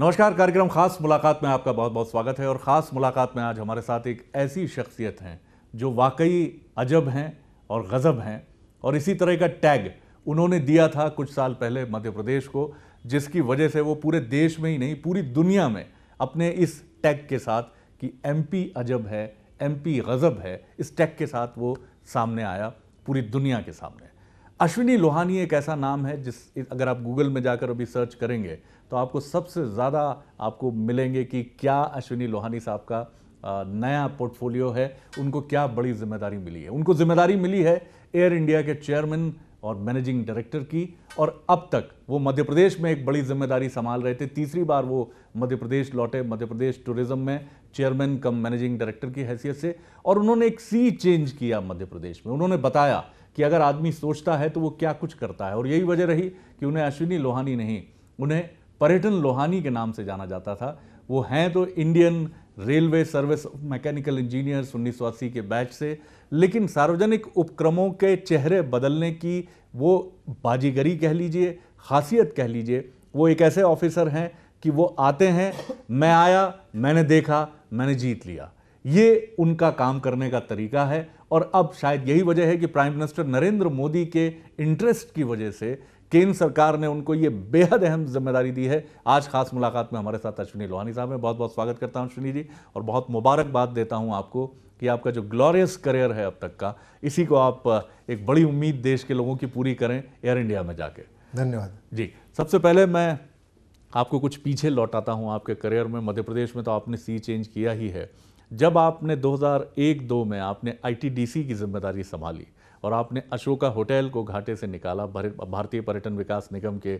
नमस्कार कार्यक्रम खास मुलाकात में आपका बहुत बहुत स्वागत है और ख़ास मुलाकात में आज हमारे साथ एक ऐसी शख्सियत हैं जो वाकई अजब हैं और गज़ब हैं और इसी तरह का टैग उन्होंने दिया था कुछ साल पहले मध्य प्रदेश को जिसकी वजह से वो पूरे देश में ही नहीं पूरी दुनिया में अपने इस टैग के साथ कि एमपी अजब है एमपी गज़ब है इस टैग के साथ वो सामने आया पूरी दुनिया के सामने अश्विनी लोहानी एक ऐसा नाम है जिस अगर आप गूगल में जाकर अभी सर्च करेंगे तो आपको सबसे ज़्यादा आपको मिलेंगे कि क्या अश्विनी लोहानी साहब का नया पोर्टफोलियो है उनको क्या बड़ी जिम्मेदारी मिली है उनको जिम्मेदारी मिली है एयर इंडिया के चेयरमैन और मैनेजिंग डायरेक्टर की और अब तक वो मध्य प्रदेश में एक बड़ी जिम्मेदारी संभाल रहे थे तीसरी बार वो मध्य प्रदेश लौटे मध्य प्रदेश टूरिज्म में चेयरमैन कम मैनेजिंग डायरेक्टर की हैसियत से और उन्होंने एक सी चेंज किया मध्य प्रदेश में उन्होंने बताया कि अगर आदमी सोचता है तो वो क्या कुछ करता है और यही वजह रही कि उन्हें अश्विनी लोहानी नहीं उन्हें पर्यटन लोहानी के नाम से जाना जाता था वो हैं तो Indian Railway Service of Mechanical Engineers उन्नीस के बैच से लेकिन सार्वजनिक उपक्रमों के चेहरे बदलने की वो बाजीगरी कह लीजिए खासियत कह लीजिए वो एक ऐसे ऑफिसर हैं कि वो आते हैं मैं आया मैंने देखा मैंने जीत लिया ये उनका काम करने का तरीका है और अब शायद यही वजह है कि प्राइम मिनिस्टर नरेंद्र मोदी के इंटरेस्ट की वजह से केंद्र सरकार ने उनको ये बेहद अहम जिम्मेदारी दी है आज खास मुलाकात में हमारे साथ अश्विनी लोहानी साहब हैं बहुत बहुत स्वागत करता हूं अश्विनी जी और बहुत मुबारकबाद देता हूं आपको कि आपका जो ग्लोरियस करियर है अब तक का इसी को आप एक बड़ी उम्मीद देश के लोगों की पूरी करें एयर इंडिया में जाके धन्यवाद जी सबसे पहले मैं आपको कुछ पीछे लौटाता हूँ आपके करियर में मध्य प्रदेश में तो आपने सी चेंज किया ही है जब आपने 2001-2 में आपने आईटीडीसी की जिम्मेदारी संभाली और आपने अशोका होटल को घाटे से निकाला भारतीय पर्यटन विकास निगम के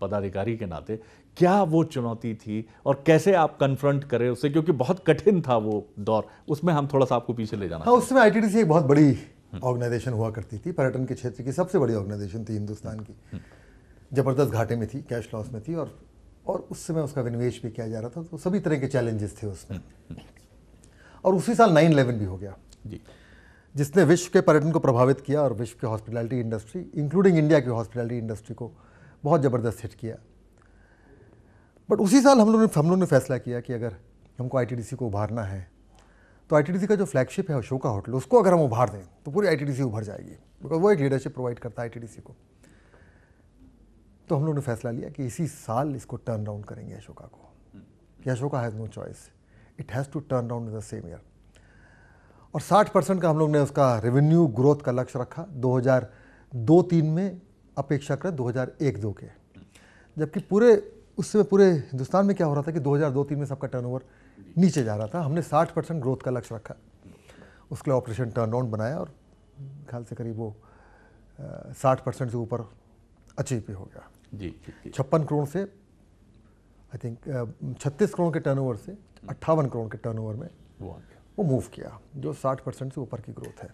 पदाधिकारी के नाते क्या वो चुनौती थी और कैसे आप कन्फ्रंट करें उससे क्योंकि बहुत कठिन था वो दौर उसमें हम थोड़ा सा आपको पीछे ले जाना हाँ उसमें आई एक बहुत बड़ी ऑर्गेनाइजेशन हम्म। हुआ करती थी पर्यटन के क्षेत्र की सबसे बड़ी ऑर्गेनाइजेशन थी हिंदुस्तान की हम्म। ज़बरदस्त घाटे में थी कैश लॉस में थी और और उस समय उसका विनिवेश भी किया जा रहा था तो सभी तरह के चैलेंजेस थे उसमें हम्म। और उसी साल नाइन इलेवन भी हो गया जी जिसने विश्व के पर्यटन को प्रभावित किया और विश्व की हॉस्पिटैलिटी इंडस्ट्री इंक्लूडिंग इंडिया की हॉस्पिटैलिटी इंडस्ट्री को बहुत ज़बरदस्त हिट किया बट उसी साल हम लोगों ने हम लोगों ने फैसला किया कि अगर हमको आईटीडीसी को उभारना है तो आईटीडीसी का जो फ्लैगशिप है अशोका होटल उसको अगर हम उभार दें तो पूरी आईटीडीसी उभर जाएगी बिकॉज वो एक लीडरशिप प्रोवाइड करता है आईटीडीसी को तो हम लोगों ने फैसला लिया कि इसी साल इसको टर्न अराउंड करेंगे अशोका को कि Ashoka has no choice it has to turn round in the same year और 60 परसेंट का हम लोग ने उसका रेवेन्यू ग्रोथ का लक्ष्य रखा 2002-3 में अपेक्षा करें 2001-2 के जबकि पूरे उस समय पूरे हिंदुस्तान में क्या हो रहा था कि 2002-3 में सबका टर्नओवर नीचे जा रहा था हमने 60 परसेंट ग्रोथ का लक्ष्य रखा उसके लिए ऑपरेशन टर्न राउंड बनाया और ख्याल से करीब वो साठ परसेंट से ऊपर अचीव भी हो गया जी छप्पन करोड़ से आई थिंक छत्तीस करोड़ के टर्नओवर से अट्ठावन करोड़ के टर्नओवर में वो मूव किया जो 60 परसेंट से ऊपर की ग्रोथ है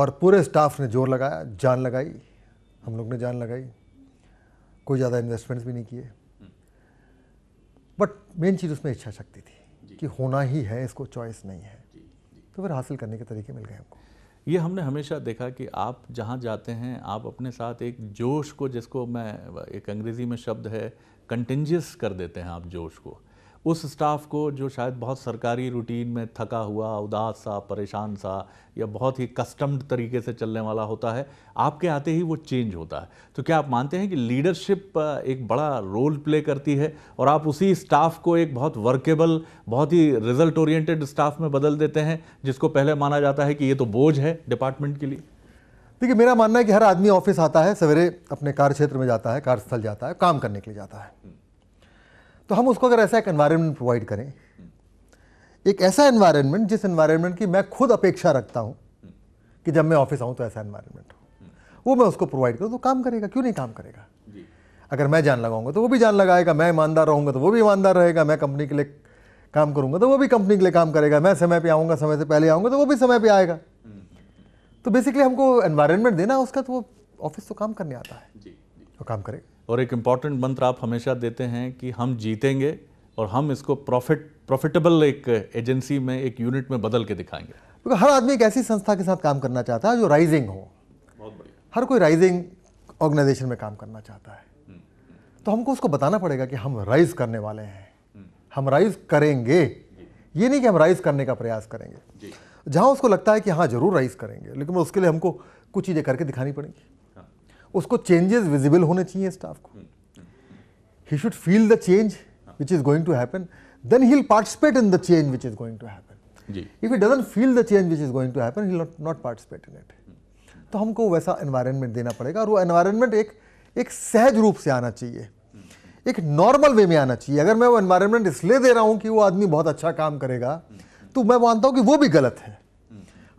और पूरे स्टाफ ने जोर लगाया जान लगाई हम लोग ने जान लगाई कोई ज़्यादा इन्वेस्टमेंट्स भी नहीं किए बट मेन चीज़ उसमें इच्छा शक्ति थी कि होना ही है इसको चॉइस नहीं है तो फिर हासिल करने के तरीके मिल गए हमको ये हमने हमेशा देखा कि आप जहाँ जाते हैं आप अपने साथ एक जोश को जिसको मैं एक अंग्रेज़ी में शब्द है कंटेंजियस कर देते हैं आप जोश को उस स्टाफ को जो शायद बहुत सरकारी रूटीन में थका हुआ उदास सा परेशान सा या बहुत ही कस्टम्ड तरीके से चलने वाला होता है आपके आते ही वो चेंज होता है तो क्या आप मानते हैं कि लीडरशिप एक बड़ा रोल प्ले करती है और आप उसी स्टाफ को एक बहुत वर्केबल बहुत ही रिजल्ट ओरिएंटेड स्टाफ में बदल देते हैं जिसको पहले माना जाता है कि ये तो बोझ है डिपार्टमेंट के लिए देखिए मेरा मानना है कि हर आदमी ऑफिस आता है सवेरे अपने कार्य क्षेत्र में जाता है कार्यस्थल जाता है काम करने के लिए जाता है तो हम उसको अगर ऐसा एक एनवायरनमेंट प्रोवाइड करें एक ऐसा एनवायरनमेंट जिस एनवायरनमेंट की मैं खुद अपेक्षा रखता हूँ कि जब मैं ऑफिस आऊँ तो ऐसा एनवायरनमेंट हो वो मैं उसको प्रोवाइड करूँ तो काम करेगा क्यों नहीं काम करेगा अगर मैं जान लगाऊंगा तो वो भी जान लगाएगा मैं ईमानदार रहूँगा तो वो भी ईमानदार रहेगा मैं कंपनी के लिए काम करूँगा तो वो भी कंपनी के लिए काम करेगा मैं समय पर आऊँगा समय से पहले आऊँगा तो वो भी समय पर आएगा तो बेसिकली हमको एनवायरनमेंट देना उसका तो वो ऑफिस तो काम करने आता है वो काम करेगा और एक इम्पॉर्टेंट मंत्र आप हमेशा देते हैं कि हम जीतेंगे और हम इसको प्रॉफिट प्रॉफिटेबल एक एजेंसी में एक यूनिट में बदल के दिखाएंगे क्योंकि हर आदमी एक ऐसी संस्था के साथ काम करना चाहता है जो राइजिंग हो बहुत बढ़िया हर कोई राइजिंग ऑर्गेनाइजेशन में काम करना चाहता है हम्म, हम्म। तो हमको उसको बताना पड़ेगा कि हम राइज करने वाले हैं हम्म। हम राइज करेंगे ये नहीं कि हम राइज करने का प्रयास करेंगे जहाँ उसको लगता है कि हाँ जरूर राइज करेंगे लेकिन उसके लिए हमको कुछ चीज़ें करके दिखानी पड़ेंगी उसको चेंजेस विजिबल होने चाहिए स्टाफ को ही should feel the change which is going to happen then he participate in the change which is going to happen if he doesn't feel the change which is going to happen he not participate in it तो हमको वैसा environment देना पड़ेगा और वो environment एक एक सहज रूप से आना चाहिए एक नॉर्मल वे में आना चाहिए अगर मैं वो एनवायरमेंट इसलिए दे रहा हूं कि वो आदमी बहुत अच्छा काम करेगा तो मैं मानता हूँ कि वो भी गलत है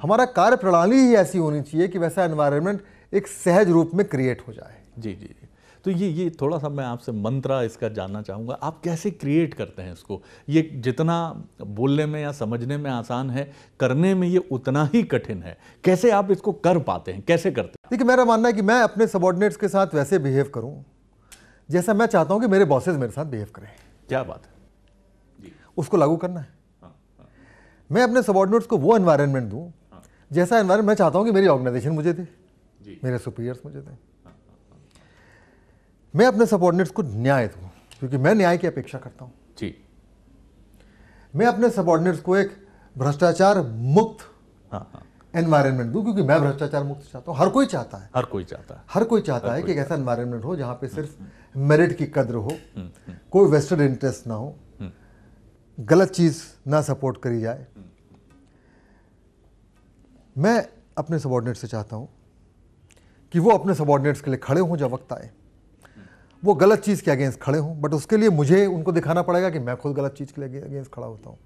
हमारा कार्य प्रणाली ही ऐसी होनी चाहिए कि वैसा एनवायरमेंट एक सहज रूप में क्रिएट हो जाए जी जी तो ये ये थोड़ा सा मैं आपसे मंत्रा इसका जानना चाहूँगा आप कैसे क्रिएट करते हैं इसको ये जितना बोलने में या समझने में आसान है करने में ये उतना ही कठिन है कैसे आप इसको कर पाते हैं कैसे करते हैं देखिए मेरा मानना है कि मैं अपने सबॉर्डिनेट्स के साथ वैसे बिहेव करूँ जैसा मैं चाहता हूँ कि मेरे बॉसेज मेरे साथ बिहेव करें क्या बात है उसको लागू करना है हाँ, हाँ। मैं अपने सबॉर्डिनेट्स को वो एन्वायरमेंट दूँ हाँ। जैसा एनवायरनमेंट मैं चाहता हूँ कि मेरी ऑर्गेनाइजेशन मुझे दे मेरे सुपीरियर्स मुझे दें मैं अपने सबॉर्डिनेट्स को न्याय दूँ क्योंकि मैं न्याय की अपेक्षा करता हूँ जी मैं अपने सबॉर्डिनेट्स को एक भ्रष्टाचार मुक्त एनवायरनमेंट हाँ, हाँ। दूँ क्योंकि मैं भ्रष्टाचार मुक्त चाहता हूँ हर कोई चाहता है हर कोई चाहता है हर कोई चाहता है कि एक ऐसा एनवायरनमेंट हो जहाँ पे हम्म, सिर्फ मेरिट हम्म। की कद्र हो हम्म, कोई वेस्टर्ड इंटरेस्ट ना हो गलत चीज़ ना सपोर्ट करी जाए मैं अपने सबॉर्डिनेट से चाहता हूँ कि वो अपने सबॉर्डिनेट्स के लिए खड़े हों जब वक्त आए वो गलत चीज़ के अगेंस्ट खड़े हों बट उसके लिए मुझे उनको दिखाना पड़ेगा कि मैं खुद गलत चीज़ के लिए अगेंस्ट खड़ा होता हूँ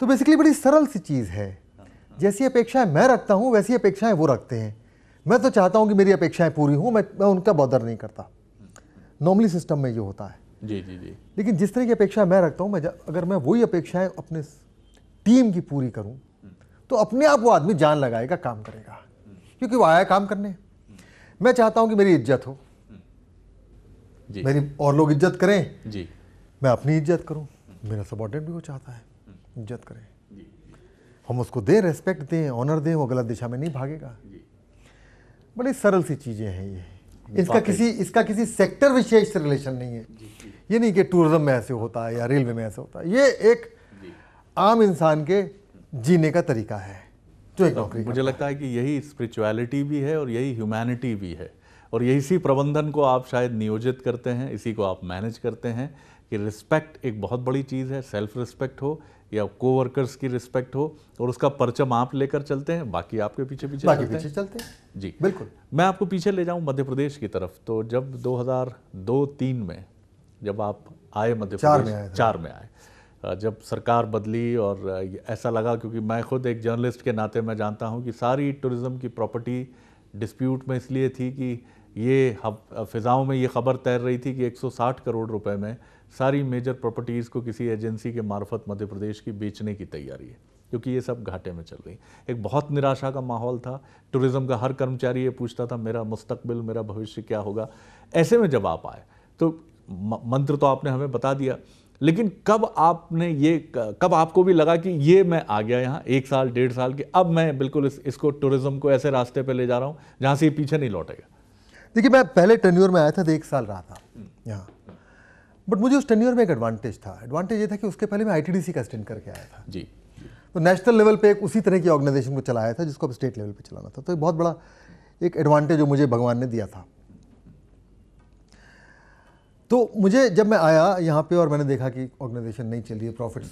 तो बेसिकली बड़ी सरल सी चीज़ है जैसी अपेक्षाएं मैं रखता हूँ वैसी अपेक्षाएं वो रखते हैं मैं तो चाहता हूँ कि मेरी अपेक्षाएं पूरी हों मैं मैं उनका बॉदर नहीं करता नॉर्मली सिस्टम में ये होता है जी जी जी लेकिन जिस तरह की अपेक्षा मैं रखता हूँ मैं अगर मैं वही अपेक्षाएं अपने टीम की पूरी करूँ तो अपने आप वो आदमी जान लगाएगा काम करेगा क्योंकि वो आया काम करने मैं चाहता हूं कि मेरी इज्जत हो जी। मेरी और लोग इज्जत करें जी मैं अपनी इज्जत करूं मेरा सबॉर्डिनेट भी वो चाहता है हम्म। इज्जत करें हम उसको दें रेस्पेक्ट दें ऑनर दें वो गलत दिशा में नहीं भागेगा बड़ी सरल सी चीज़ें हैं ये इसका किसी इसका किसी सेक्टर विशेष से रिलेशन नहीं है ये नहीं कि टूरिज्म में ऐसे होता है या रेलवे में ऐसे होता है ये एक आम इंसान के जीने का तरीका है तो नौकरी मुझे लगता है कि यही स्पिरिचुअलिटी भी है और यही ह्यूमैनिटी भी है और यही इसी प्रबंधन को आप शायद नियोजित करते हैं इसी को आप मैनेज करते हैं कि रिस्पेक्ट एक बहुत बड़ी चीज़ है सेल्फ रिस्पेक्ट हो या कोवर्कर्स की रिस्पेक्ट हो और उसका परचम आप लेकर चलते हैं बाकी आपके पीछे पीछे बाकी चलते पीछे हैं। चलते हैं जी बिल्कुल मैं आपको पीछे ले जाऊं मध्य प्रदेश की तरफ तो जब 2002-3 में जब आप आए मध्य प्रदेश में चार में आए जब सरकार बदली और ऐसा लगा क्योंकि मैं खुद एक जर्नलिस्ट के नाते मैं जानता हूँ कि सारी टूरिज़्म की प्रॉपर्टी डिस्प्यूट में इसलिए थी कि ये फ़िज़ाओं में ये खबर तैर रही थी कि 160 करोड़ रुपए में सारी मेजर प्रॉपर्टीज़ को किसी एजेंसी के मार्फत मध्य प्रदेश की बेचने की तैयारी है क्योंकि ये सब घाटे में चल रही एक बहुत निराशा का माहौल था टूरिज़्म का हर कर्मचारी ये पूछता था मेरा मुस्तबिल मेरा भविष्य क्या होगा ऐसे में जब आप आए तो मंत्र तो आपने हमें बता दिया लेकिन कब आपने ये कब आपको भी लगा कि ये मैं आ गया यहाँ एक साल डेढ़ साल के अब मैं बिल्कुल इस, इसको टूरिज्म को ऐसे रास्ते पे ले जा रहा हूँ जहाँ से ये पीछे नहीं लौटेगा देखिए मैं पहले टेन्यूर में आया था तो एक साल रहा था हम्म। यहाँ बट मुझे उस टेन्यूर में एक एडवांटेज था एडवांटेज ये था कि उसके पहले मैं आई का स्टैंड करके आया था जी तो नेशनल लेवल पे एक उसी तरह की ऑर्गेनाइजेशन को चलाया था जिसको अब स्टेट लेवल पे चलाना था तो बहुत बड़ा एक एडवांटेज जो मुझे भगवान ने दिया था तो मुझे जब मैं आया यहाँ पे और मैंने देखा कि ऑर्गेनाइजेशन नहीं चल रही है प्रॉफिट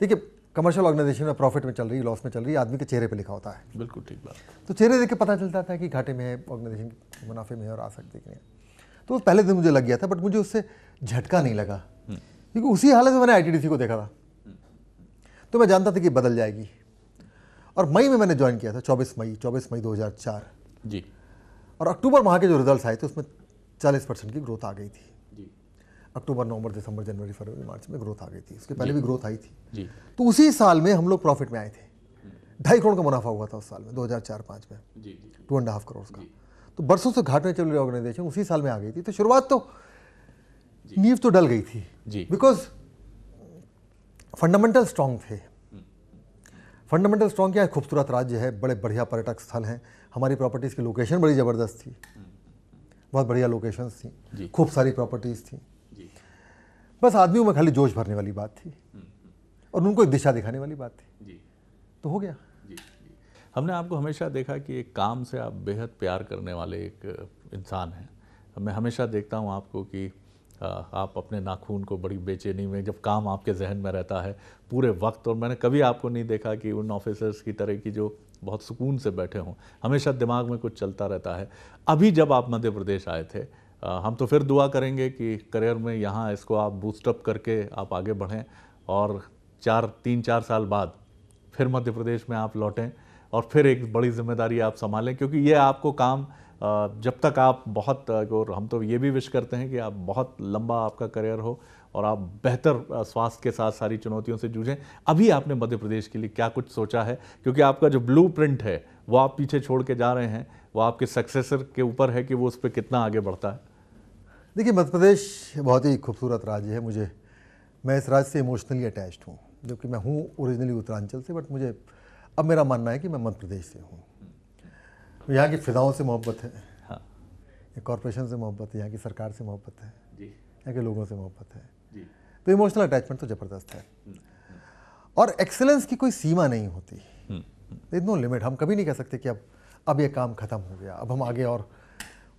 देखिए कमर्शियल ऑर्गेनाइजेशन में प्रॉफिट में चल रही है लॉस में चल रही है आदमी के चेहरे पे लिखा होता है बिल्कुल ठीक बात तो चेहरे देख के पता चलता था कि घाटे में है ऑर्गेनाइजेशन मुनाफे में है और आ सकती कि नहीं तो पहले दिन मुझे लग गया था बट मुझे उससे झटका नहीं लगा हम्म। क्योंकि उसी हालत में मैंने आई को देखा था तो मैं जानता था कि बदल जाएगी और मई में मैंने ज्वाइन किया था चौबीस मई चौबीस मई 2004 जी और अक्टूबर माह के जो रिजल्ट आए थे उसमें चालीस परसेंट की ग्रोथ आ गई थी अक्टूबर नवंबर दिसंबर जनवरी फरवरी मार्च में ग्रोथ आ गई थी उसके पहले भी ग्रोथ आई थी जी तो उसी साल में हम लोग प्रॉफिट में आए थे ढाई करोड़ का मुनाफा हुआ था उस साल में दो हजार चार पाँच में टू एंड हाफ करोड़ का तो बरसों से घाट में चल रही ऑर्गेनाइजेशन उसी साल में आ गई थी तो शुरुआत तो नींव तो डल गई थी बिकॉज फंडामेंटल स्ट्रांग थे फंडामेंटल स्ट्रांग क्या है खूबसूरत राज्य है बड़े बढ़िया पर्यटक स्थल हैं हमारी प्रॉपर्टीज़ की लोकेशन बड़ी ज़बरदस्त थी बहुत बढ़िया लोकेशंस थी खूब सारी प्रॉपर्टीज़ थी बस आदमियों में खाली जोश भरने वाली बात थी और उनको एक दिशा दिखाने वाली बात थी जी तो हो गया जी, जी हमने आपको हमेशा देखा कि एक काम से आप बेहद प्यार करने वाले एक इंसान हैं मैं हमेशा देखता हूँ आपको कि आप अपने नाखून को बड़ी बेचैनी में जब काम आपके जहन में रहता है पूरे वक्त और मैंने कभी आपको नहीं देखा कि उन ऑफिसर्स की तरह की जो बहुत सुकून से बैठे हों हमेशा दिमाग में कुछ चलता रहता है अभी जब आप मध्य प्रदेश आए थे हम तो फिर दुआ करेंगे कि करियर में यहाँ इसको आप बूस्टअप करके आप आगे बढ़ें और चार तीन चार साल बाद फिर मध्य प्रदेश में आप लौटें और फिर एक बड़ी जिम्मेदारी आप संभालें क्योंकि ये आपको काम जब तक आप बहुत और हम तो ये भी विश करते हैं कि आप बहुत लंबा आपका करियर हो और आप बेहतर स्वास्थ्य के साथ सारी चुनौतियों से जूझें अभी आपने मध्य प्रदेश के लिए क्या कुछ सोचा है क्योंकि आपका जो ब्लू है वो आप पीछे छोड़ के जा रहे हैं वो आपके सक्सेसर के ऊपर है कि वो उस पर कितना आगे बढ़ता है देखिए मध्य प्रदेश बहुत ही खूबसूरत राज्य है मुझे मैं इस राज्य से इमोशनली अटैच्ड हूँ जबकि मैं हूँ ओरिजिनली उत्तरांचल से बट मुझे अब मेरा मानना है कि मैं मध्य प्रदेश से हूँ यहाँ की फिजाओं से मोहब्बत है हाँ कॉरपोरेशन से मोहब्बत है यहाँ की सरकार से मोहब्बत है यहाँ के लोगों से मोहब्बत है तो इमोशनल अटैचमेंट तो ज़बरदस्त है हम्म, हम्म। और एक्सेलेंस की कोई सीमा नहीं होती नो हम्म, लिमिट हम कभी नहीं कह सकते कि अब अब ये काम ख़त्म हो गया अब हम आगे और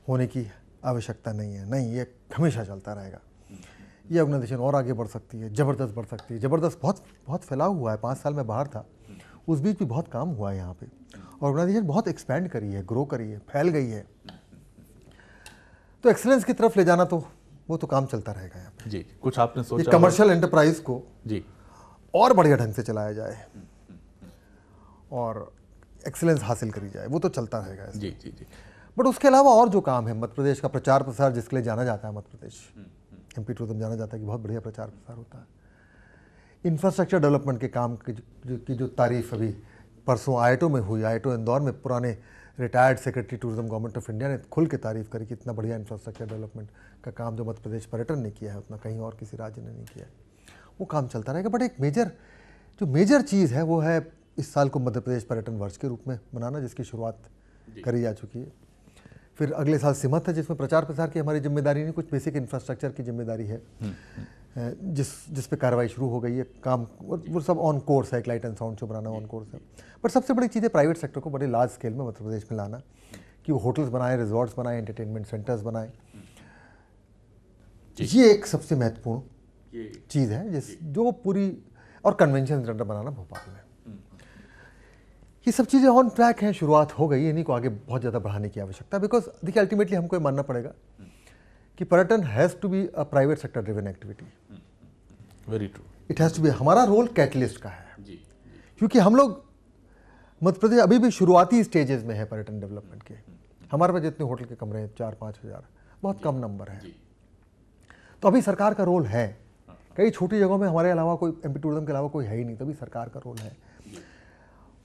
होने की आवश्यकता नहीं है नहीं ये हमेशा चलता रहेगा ये ऑर्गेनाइजेशन और आगे बढ़ सकती है ज़बरदस्त बढ़ सकती है ज़बरदस्त बहुत बहुत फैलाव हुआ है पाँच साल में बाहर था उस बीच भी बहुत काम हुआ है यहाँ पर ऑर्गेनाइजेशन बहुत एक्सपेंड करी है ग्रो करी है फैल गई है तो एक्सलेंस की तरफ ले जाना तो वो तो काम चलता रहेगा यहाँ जी कुछ आपने सोचा कमर्शियल एंटरप्राइज को जी और बढ़िया ढंग से चलाया जाए और एक्सलेंस हासिल करी जाए वो तो चलता रहेगा जी जी जी बट उसके अलावा और जो काम है मध्य प्रदेश का प्रचार प्रसार जिसके लिए जाना जाता है Madhya Pradesh M P tourism जाना जाता है कि बहुत बढ़िया प्रचार प्रसार होता है इंफ्रास्ट्रक्चर डेवलपमेंट के काम की जो, तारीफ अभी परसों आईटो में हुई आईटो इंदौर में पुराने retired secretary tourism Government of India ने खुल के तारीफ करी कि इतना बढ़िया इंफ्रास्ट्रक्चर डेवलपमेंट का काम जो मध्य प्रदेश पर्यटन ने किया है उतना कहीं और किसी राज्य ने नहीं किया है वो काम चलता रहेगा बट एक मेजर जो मेजर चीज़ है वो है इस साल को मध्य प्रदेश पर्यटन वर्ष के रूप में मनाना जिसकी शुरुआत करी जा चुकी है फिर अगले साल सिमत है जिसमें प्रचार प्रसार की हमारी जिम्मेदारी नहीं कुछ बेसिक इंफ्रास्ट्रक्चर की जिम्मेदारी है हम्म, हम्म। जिस जिस पे कार्रवाई शुरू हो गई है काम वो सब ऑन कोर्स है एक लाइट एंड साउंड शो बनाना ऑन कोर्स है बट सबसे बड़ी चीज़ है प्राइवेट सेक्टर को बड़े लार्ज स्केल में मध्य प्रदेश में लाना कि वो होटल्स बनाए रिजॉर्ट्स बनाए एंटरटेनमेंट सेंटर्स बनाए ये एक सबसे महत्वपूर्ण चीज़ है जिस जो पूरी और कन्वेंशन सेंटर बनाना भोपाल में ये सब चीज़ें ऑन ट्रैक हैं शुरुआत हो गई इन्हीं को आगे बहुत ज़्यादा बढ़ाने की आवश्यकता है बिकॉज देखिए अल्टीमेटली हमको ये मानना पड़ेगा कि पर्यटन has to be a private sector driven activity very true it has to be हमारा रोल कैटलिस्ट का है क्योंकि हम लोग मध्य प्रदेश अभी भी शुरुआती स्टेजेस में है पर्यटन डेवलपमेंट के हमारे पास जितने होटल के कमरे हैं चार पाँच हज़ार बहुत कम नंबर है तो अभी सरकार का रोल है हाँ। कई छोटी जगहों में हमारे अलावा कोई एम टूरिज्म के अलावा कोई है ही नहीं तो अभी सरकार का रोल है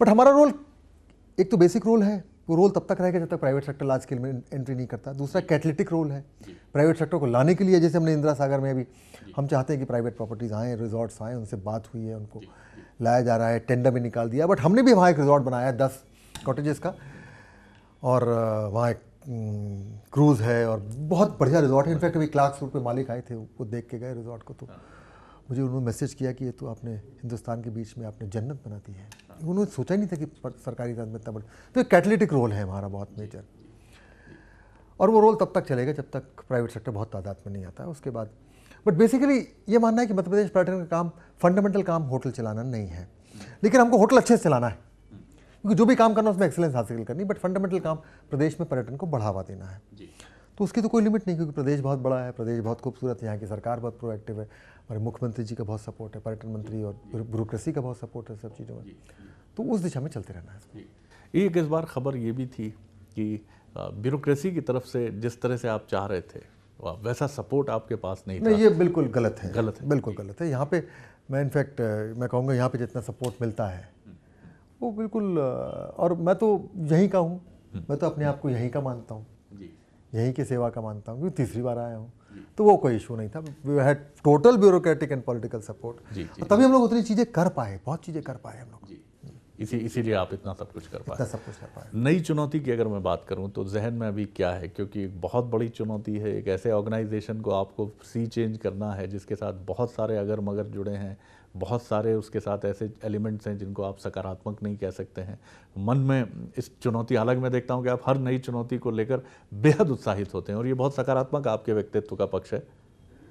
बट हमारा रोल एक तो बेसिक रोल है वो रोल तब तक रहेगा जब तक प्राइवेट सेक्टर लार्ज स्केल में एंट्री नहीं करता दूसरा कैटलिटिक रोल है प्राइवेट सेक्टर को लाने के लिए जैसे हमने इंदिरा सागर में अभी हम चाहते हैं कि प्राइवेट प्रॉपर्टीज़ आएँ रिजॉर्ट्स आएँ उनसे बात हुई है उनको लाया जा रहा है टेंडर में निकाल दिया बट हमने भी वहाँ एक रिजॉर्ट बनाया है दस कॉटेजेस का और वहाँ एक क्रूज़ है और बहुत बढ़िया रिजॉर्ट है इनफैक्ट अभी क्लास रूट पे मालिक आए थे वो देख के गए रिजॉर्ट को तो हाँ। मुझे उन्होंने मैसेज किया कि ये तो आपने हिंदुस्तान के बीच में आपने जन्नत बना दी है उन्होंने सोचा ही नहीं था कि सरकारी में इतना बड़ा तो एक कैटलिटिक रोल है हमारा बहुत मेजर और वो रोल तब तक चलेगा जब तक प्राइवेट सेक्टर बहुत तादाद में नहीं आता है उसके बाद बट बेसिकली ये मानना है कि मध्य प्रदेश पर्यटन का काम फंडामेंटल काम होटल चलाना नहीं है लेकिन हमको होटल अच्छे से चलाना है क्योंकि जो भी काम करना उसमें एक्सेलेंस हासिल करनी बट फंडामेंटल काम प्रदेश में पर्यटन को बढ़ावा देना है तो उसकी तो कोई लिमिट नहीं क्योंकि प्रदेश बहुत बड़ा है प्रदेश बहुत खूबसूरत है यहाँ की सरकार बहुत प्रोएक्टिव है हमारे मुख्यमंत्री जी का बहुत सपोर्ट है पर्यटन मंत्री और ब्यूरोक्रेसी का बहुत सपोर्ट है सब चीज़ों में तो उस दिशा में चलते रहना है एक इस बार खबर ये भी थी कि ब्यूरोक्रेसी की तरफ से जिस तरह से आप चाह रहे थे वैसा सपोर्ट आपके पास नहीं नहीं ये बिल्कुल गलत है गलत है बिल्कुल गलत है यहाँ पे मैं इनफैक्ट मैं कहूँगा यहाँ पे जितना सपोर्ट मिलता है वो बिल्कुल और मैं तो यहीं का हूँ मैं तो अपने आप को यहीं का मानता हूँ यहीं की सेवा का मानता हूँ क्योंकि तीसरी बार आया हूँ तो वो कोई इशू नहीं था we had total bureaucratic and political support तभी हम लोग उतनी चीज़ें कर पाए बहुत चीज़ें कर पाए हम लोग इसी इसीलिए आप इतना सब कुछ कर पाए सब कुछ कर पाए नई चुनौती की अगर मैं बात करूं तो जहन में अभी क्या है क्योंकि एक बहुत बड़ी चुनौती है एक ऐसे ऑर्गेनाइजेशन को आपको सी चेंज करना है जिसके साथ बहुत सारे अगर मगर जुड़े हैं बहुत सारे उसके साथ ऐसे एलिमेंट्स हैं जिनको आप सकारात्मक नहीं कह सकते हैं मन में इस चुनौती अलग मैं देखता हूँ कि आप हर नई चुनौती को लेकर बेहद उत्साहित होते हैं और ये बहुत सकारात्मक आपके व्यक्तित्व का पक्ष है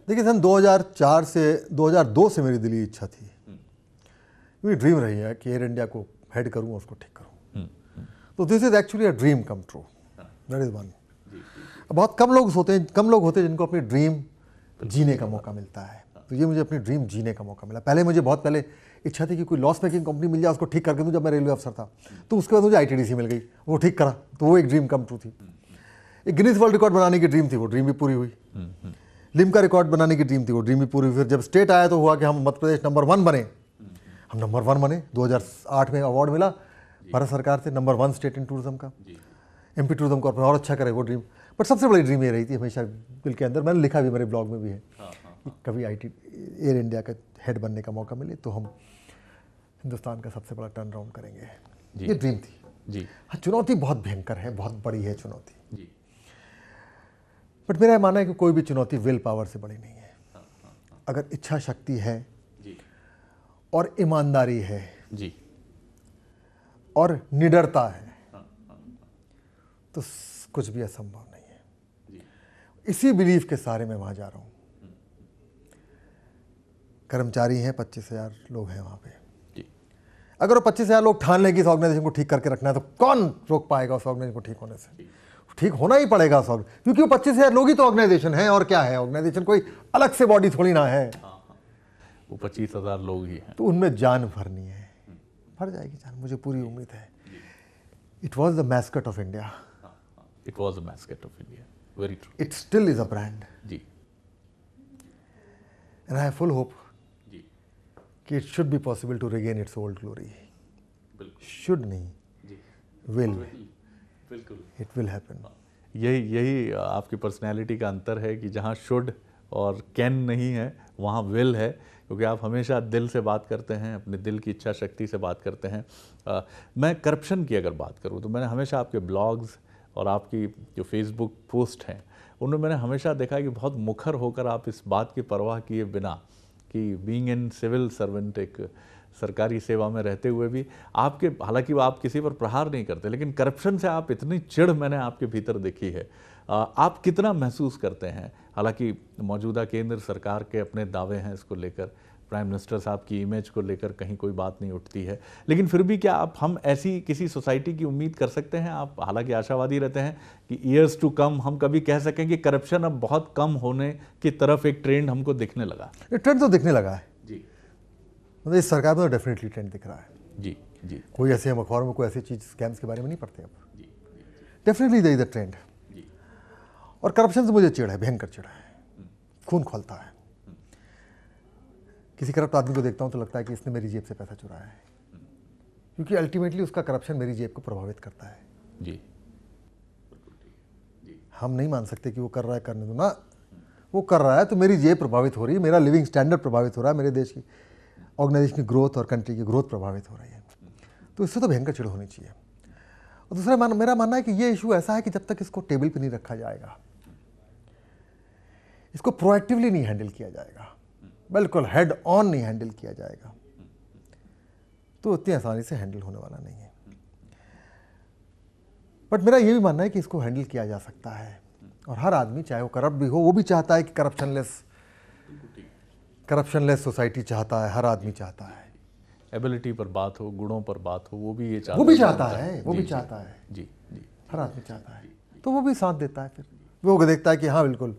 देखिए सन 2004 से 2002 से मेरी दिली इच्छा थी मेरी तो ड्रीम रही है कि एयर इंडिया को हेड करूँ और उसको ठीक करूँ हम्म, हम्म। तो this is actually a dream come true that is one बहुत कम लोग होते हैं कम लोग होते हैं जिनको अपनी ड्रीम जीने का मौका मिलता है हाँ। तो ये मुझे अपनी ड्रीम जीने का मौका मिला पहले मुझे बहुत पहले इच्छा थी कि कोई लॉस मेकिंग कंपनी मिल जाए उसको ठीक करके दूँ जब मैं रेलवे अफसर था तो उसके बाद मुझे आई मिल गई वो ठीक करा तो वो एक ड्रीम कम ट्रू थी हम्म, एक गिनीज वर्ल्ड रिकॉर्ड बनाने की ड्रीम थी वो ड्रीम भी पूरी हुई लिम का रिकॉर्ड बनाने की ड्रीम थी वो ड्रीम भी पूरी हुई फिर जब स्टेट आया तो हुआ कि हम मध्य प्रदेश नंबर वन बने हम नंबर वन बने 2008 में अवार्ड मिला भारत सरकार से number one state in tourism का एम पी टूरिज्म अपने और अच्छा करे वो ड्रीम बट सबसे बड़ी ड्रीम ये रही थी हमेशा दिल के अंदर मैंने लिखा भी मेरे ब्लॉग में भी है कि हाँ, हाँ. हाँ। कभी एयर इंडिया का हेड बनने का मौका मिले तो हम हिंदुस्तान का सबसे बड़ा टर्न राउंड करेंगे ये ड्रीम थी हाँ चुनौती बहुत भयंकर है बहुत बड़ी है चुनौती बट मेरा मानना है कि कोई भी चुनौती विल पावर से बड़ी नहीं है हाँ, हाँ, अगर इच्छा शक्ति है और ईमानदारी है जी और निडरता है हाँ, हाँ, हाँ। तो कुछ भी असंभव नहीं है इसी बिलीफ के सहारे मैं वहां जा रहा हूं हम्म। कर्मचारी हैं पच्चीस हज़ार लोग हैं वहां पे अगर वो पच्चीस हज़ार लोग ठान लेंगे इस ऑर्गेनाइजेशन को ठीक करके रखना है तो कौन रोक पाएगा उस ऑर्गेनाइजेशन को ठीक होने से ठीक होना ही पड़ेगा उस क्योंकि वो पच्चीस हज़ार लोग ही तो ऑर्गेनाइजेशन है और क्या है ऑर्गेनाइजेशन कोई अलग से बॉडी थोड़ी ना है वो पच्चीस हज़ार लोग ही हैं तो उनमें जान भरनी है भर जाएगी जान मुझे पूरी उम्मीद है it was the mascot of India it was the mascot of India very true it still is a brand जी एंड आई फुल होप कि it should be possible to regain its old glory should नहीं will बिल्कुल it will happen यही यही आपकी personality का अंतर है कि जहाँ शुड और कैन नहीं है वहाँ विल है क्योंकि आप हमेशा दिल से बात करते हैं अपने दिल की इच्छा शक्ति से बात करते हैं आ, मैं करप्शन की अगर बात करूँ तो मैंने हमेशा आपके ब्लॉग्स और आपकी जो फेसबुक पोस्ट हैं उनमें मैंने हमेशा देखा कि बहुत मुखर होकर आप इस बात की परवाह किए बिना कि बीइंग इन सिविल सर्वेंट एक सरकारी सेवा में रहते हुए भी आपके हालांकि आप किसी पर प्रहार नहीं करते लेकिन करप्शन से आप इतनी चिढ़ मैंने आपके भीतर देखी है आप कितना महसूस करते हैं हालांकि मौजूदा केंद्र सरकार के अपने दावे हैं इसको लेकर प्राइम मिनिस्टर साहब की इमेज को लेकर कहीं कोई बात नहीं उठती है लेकिन फिर भी क्या आप हम ऐसी किसी सोसाइटी की उम्मीद कर सकते हैं आप हालांकि आशावादी रहते हैं कि ईयर्स टू कम हम कभी कह सकें कि करप्शन अब बहुत कम होने की तरफ एक ट्रेंड हमको दिखने लगा ट्रेंड तो दिखने लगा है जी मतलब इस सरकार में तो डेफिनेटली ट्रेंड दिख रहा है जी जी कोई ऐसे हम अखबारों में कोई ऐसी चीज़ स्कैम्स के बारे में नहीं पढ़ते अब डेफिनेटली द ट्रेंड और करप्शन से मुझे चिड़ है भयंकर चिड़ है खून खोलता है किसी करप्ट आदमी को देखता हूँ तो लगता है कि इसने मेरी जेब से पैसा चुराया है क्योंकि अल्टीमेटली उसका करप्शन मेरी जेब को प्रभावित करता है जी हम नहीं मान सकते कि वो कर रहा है करने दो ना वो कर रहा है तो मेरी जेब प्रभावित हो रही है मेरा लिविंग स्टैंडर्ड प्रभावित हो रहा है मेरे देश की ऑर्गेनाइजेशन की ग्रोथ और कंट्री की ग्रोथ प्रभावित हो रही है तो इससे तो भयंकर चिड़ होनी चाहिए और दूसरा मान मेरा मानना है कि ये इशू ऐसा है कि जब तक इसको टेबल पर नहीं रखा जाएगा इसको प्रोएक्टिवली नहीं हैंडल किया जाएगा बिल्कुल हेड ऑन नहीं हैंडल किया जाएगा तो उतनी आसानी से हैंडल होने वाला नहीं है बट मेरा ये भी मानना है कि इसको हैंडल किया जा सकता है और हर आदमी चाहे वो करप्ट भी हो वो भी चाहता है कि करप्शन लेस सोसाइटी चाहता है हर आदमी चाहता है एबिलिटी पर बात हो गुणों पर बात हो वो भी ये चाहता वो भी चाहता है वो भी चाहता है जी जी हर आदमी चाहता है तो वो भी साथ देता है फिर वो देखता है कि हाँ बिल्कुल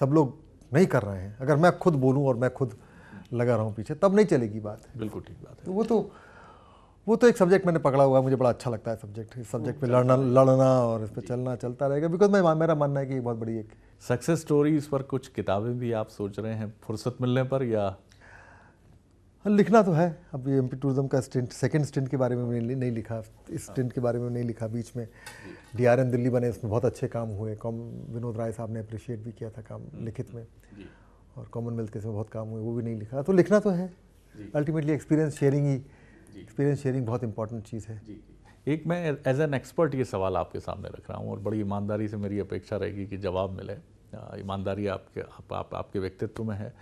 सब लोग नहीं कर रहे हैं अगर मैं खुद बोलूँ और मैं खुद लगा रहा हूँ पीछे तब नहीं चलेगी बात बिल्कुल ठीक बात है तो वो तो वो तो एक सब्जेक्ट मैंने पकड़ा हुआ है मुझे बड़ा अच्छा लगता है सब्जेक्ट इस सब्जेक्ट पे लड़ना लड़ना और इस पर चलना चलता रहेगा बिकॉज मैं मेरा मानना है कि बहुत बड़ी एक सक्सेस स्टोरी इस पर कुछ किताबें भी आप सोच रहे हैं फुर्सत मिलने पर या हाँ, लिखना तो है अब एम पी टूरिज्म का स्टेंट सेकेंड स्टेंट के बारे में मैंने नहीं लिखा इस स्टेंट हाँ। के बारे में नहीं लिखा बीच में डी आर एम दिल्ली बने उसमें बहुत अच्छे काम हुए कॉम विनोद राय साहब ने अप्रिशिएट भी किया था काम हम्म, लिखित में हम्म, और कॉमनवेल्थ के इसमें बहुत काम हुए वो भी नहीं लिखा तो लिखना तो है अल्टीमेटली एक्सपीरियंस शेयरिंग ही एक्सपीरियंस शेयरिंग बहुत इंपॉर्टेंट चीज़ है एक मैं एज एन एक्सपर्ट ये सवाल आपके सामने रख रहा हूँ और बड़ी ईमानदारी से मेरी अपेक्षा रहेगी कि जवाब मिले ईमानदारी आपके आप, आप, आपके व्यक्तित्व में है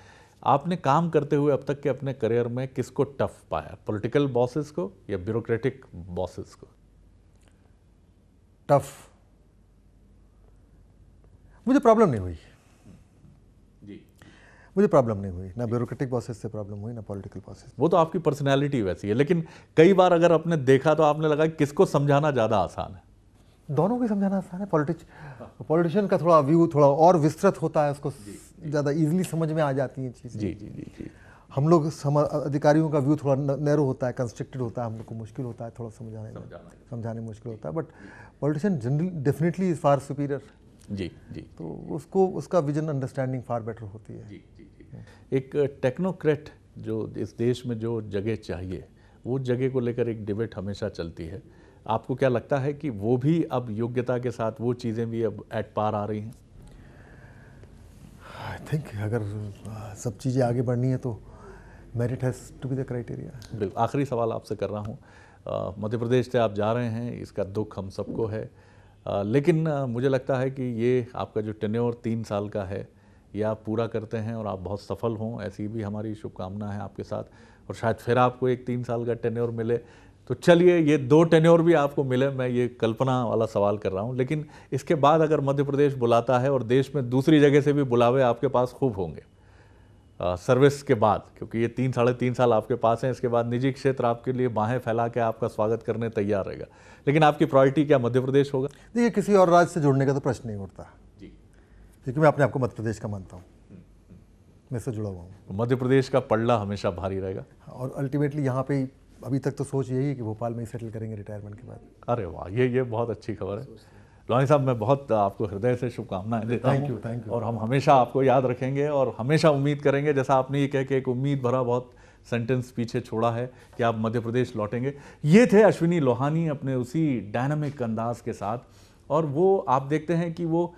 आपने काम करते हुए अब तक के अपने करियर में किसको टफ पाया पॉलिटिकल बॉसेस को या ब्यूरोक्रेटिक बॉसेस को टफ मुझे प्रॉब्लम नहीं हुई जी मुझे प्रॉब्लम नहीं हुई ना ब्यूरोक्रेटिक बॉसेस से प्रॉब्लम हुई ना पॉलिटिकल बॉसेस वो तो आपकी पर्सनैलिटी वैसी है लेकिन कई बार अगर आपने देखा तो आपने लगा किसको समझाना ज़्यादा आसान है दोनों को समझाना आसान है पॉलिटिश पॉलिटिशियन का थोड़ा व्यू थोड़ा और विस्तृत होता है उसको ज़्यादा ईजिली समझ में आ जाती हैं चीज़ें जी जी जी जी हम लोग अधिकारियों का व्यू थोड़ा नैरो होता है कंस्ट्रक्टेड होता है हम लोग को मुश्किल होता है थोड़ा समझाने में समझाने में मुश्किल होता है but politician general definitely is far superior जी जी तो उसको उसका विजन अंडरस्टैंडिंग फार बेटर होती है एक टेक्नोक्रेट जो इस देश में जो जगह चाहिए वो जगह को लेकर एक डिबेट हमेशा चलती है आपको क्या लगता है कि वो भी अब योग्यता के साथ वो चीज़ें भी अब एट पार आ रही हैं आई थिंक अगर सब चीज़ें आगे बढ़नी है तो merit has to be the criteria बिल्कुल आखिरी सवाल आपसे कर रहा हूँ मध्य प्रदेश से आप जा रहे हैं इसका दुख हम सबको है आ, लेकिन आ, मुझे लगता है कि ये आपका जो टेन्योर तीन साल का है ये आप पूरा करते हैं और आप बहुत सफल हों ऐसी भी हमारी शुभकामना है आपके साथ और शायद फिर आपको एक तीन साल का टेन्योर मिले तो चलिए ये दो टेन्योर भी आपको मिले मैं ये कल्पना वाला सवाल कर रहा हूँ लेकिन इसके बाद अगर मध्य प्रदेश बुलाता है और देश में दूसरी जगह से भी बुलावे आपके पास खूब होंगे आ, सर्विस के बाद क्योंकि ये तीन साढ़े तीन साल आपके पास हैं इसके बाद निजी क्षेत्र आपके लिए बाहें फैला के आपका स्वागत करने तैयार रहेगा लेकिन आपकी प्रायोरिटी क्या मध्य प्रदेश होगा देखिए किसी और राज्य से जुड़ने का तो प्रश्न नहीं उठता जी क्योंकि मैं अपने आपको मध्य प्रदेश का मानता हूँ हम्म, हम्म। मैं इससे जुड़ा हुआ हूँ तो मध्य प्रदेश का पड़ला हमेशा भारी रहेगा हाँ, और अल्टीमेटली यहाँ पे अभी तक तो सोच यही है कि भोपाल में ही सेटल करेंगे रिटायरमेंट के बाद अरे वाह ये ये बहुत अच्छी खबर है लोहानी साहब मैं बहुत आपको हृदय से शुभकामनाएं देता हूँ थैंक यू थैंक यू और हम हमेशा आपको याद रखेंगे और हमेशा उम्मीद करेंगे जैसा आपने ये कह के एक उम्मीद भरा बहुत सेंटेंस पीछे छोड़ा है कि आप मध्य प्रदेश लौटेंगे ये थे अश्विनी लोहानी अपने उसी डायनामिक अंदाज के साथ और वो आप देखते हैं कि वो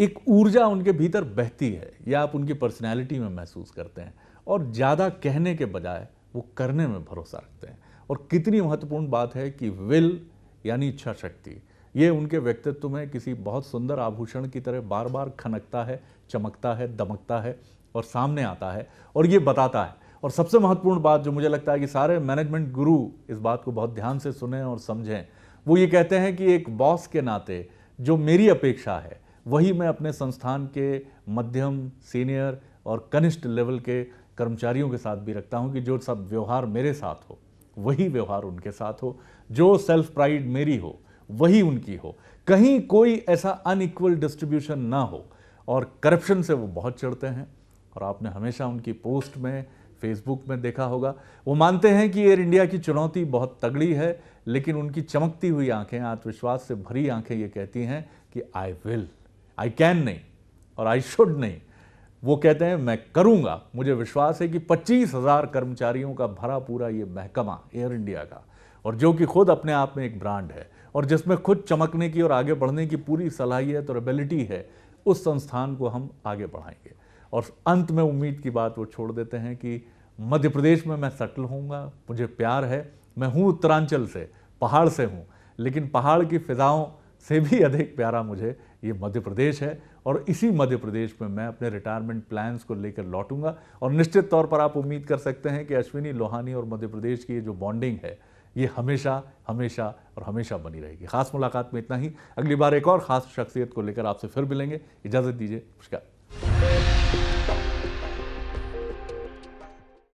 एक ऊर्जा उनके भीतर बहती है या आप उनकी पर्सनैलिटी में महसूस करते हैं और ज़्यादा कहने के बजाय वो करने में भरोसा रखते हैं और कितनी महत्वपूर्ण बात है कि विल यानी इच्छा शक्ति ये उनके व्यक्तित्व में किसी बहुत सुंदर आभूषण की तरह बार बार खनकता है चमकता है दमकता है और सामने आता है और ये बताता है और सबसे महत्वपूर्ण बात जो मुझे लगता है कि सारे मैनेजमेंट गुरु इस बात को बहुत ध्यान से सुने और समझें वो ये कहते हैं कि एक बॉस के नाते जो मेरी अपेक्षा है वही मैं अपने संस्थान के मध्यम सीनियर और कनिष्ठ लेवल के कर्मचारियों के साथ भी रखता हूँ कि जो सब व्यवहार मेरे साथ हो वही व्यवहार उनके साथ हो जो सेल्फ प्राइड मेरी हो वही उनकी हो कहीं कोई ऐसा अनइक्वल डिस्ट्रीब्यूशन ना हो और करप्शन से वो बहुत चढ़ते हैं और आपने हमेशा उनकी पोस्ट में फेसबुक में देखा होगा वो मानते हैं कि एयर इंडिया की चुनौती बहुत तगड़ी है लेकिन उनकी चमकती हुई आंखें आत्मविश्वास से भरी आंखें ये कहती हैं कि आई विल आई कैन नहीं और आई शुड नहीं वो कहते हैं मैं करूंगा मुझे विश्वास है कि पच्चीस हज़ार कर्मचारियों का भरा पूरा ये महकमा एयर इंडिया का और जो कि खुद अपने आप में एक ब्रांड है और जिसमें खुद चमकने की और आगे बढ़ने की पूरी सलाहियत और एबिलिटी है उस संस्थान को हम आगे बढ़ाएंगे और अंत में उम्मीद की बात वो छोड़ देते हैं कि मध्य प्रदेश में मैं सटल होऊंगा मुझे प्यार है मैं हूँ उत्तरांचल से पहाड़ से हूँ लेकिन पहाड़ की फिजाओं से भी अधिक प्यारा मुझे ये मध्य प्रदेश है और इसी मध्य प्रदेश में मैं अपने रिटायरमेंट प्लान्स को लेकर लौटूंगा और निश्चित तौर पर आप उम्मीद कर सकते हैं कि अश्विनी लोहानी और मध्य प्रदेश की ये जो बॉन्डिंग है ये हमेशा हमेशा और हमेशा बनी रहेगी खास मुलाकात में इतना ही अगली बार एक और खास शख्सियत को लेकर आपसे फिर मिलेंगे इजाज़त दीजिए नमस्कार